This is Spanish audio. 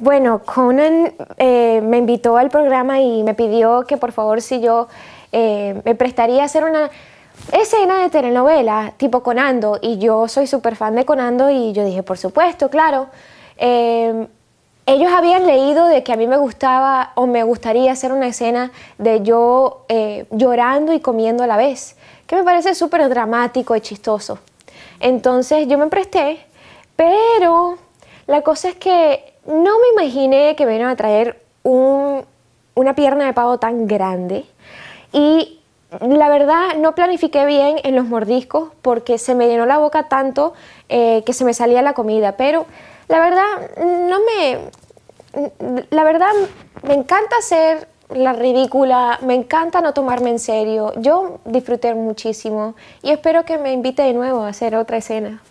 Bueno, Conan eh, me invitó al programa y me pidió que por favor si yo eh, me prestaría a hacer una escena de telenovela tipo Conando y yo soy súper fan de Conando y yo dije, por supuesto, claro. Em, ellos habían leído de que a mí me gustaba o me gustaría hacer una escena de yo eh, llorando y comiendo a la vez, que me parece súper dramático y chistoso. Entonces yo me presté, pero la cosa es que no me imaginé que me a traer una pierna de pavo tan grande y la verdad no planifiqué bien en los mordiscos porque se me llenó la boca tanto eh, que se me salía la comida, pero la verdad no me... La verdad me encanta hacer la ridícula, me encanta no tomarme en serio, yo disfruté muchísimo y espero que me invite de nuevo a hacer otra escena.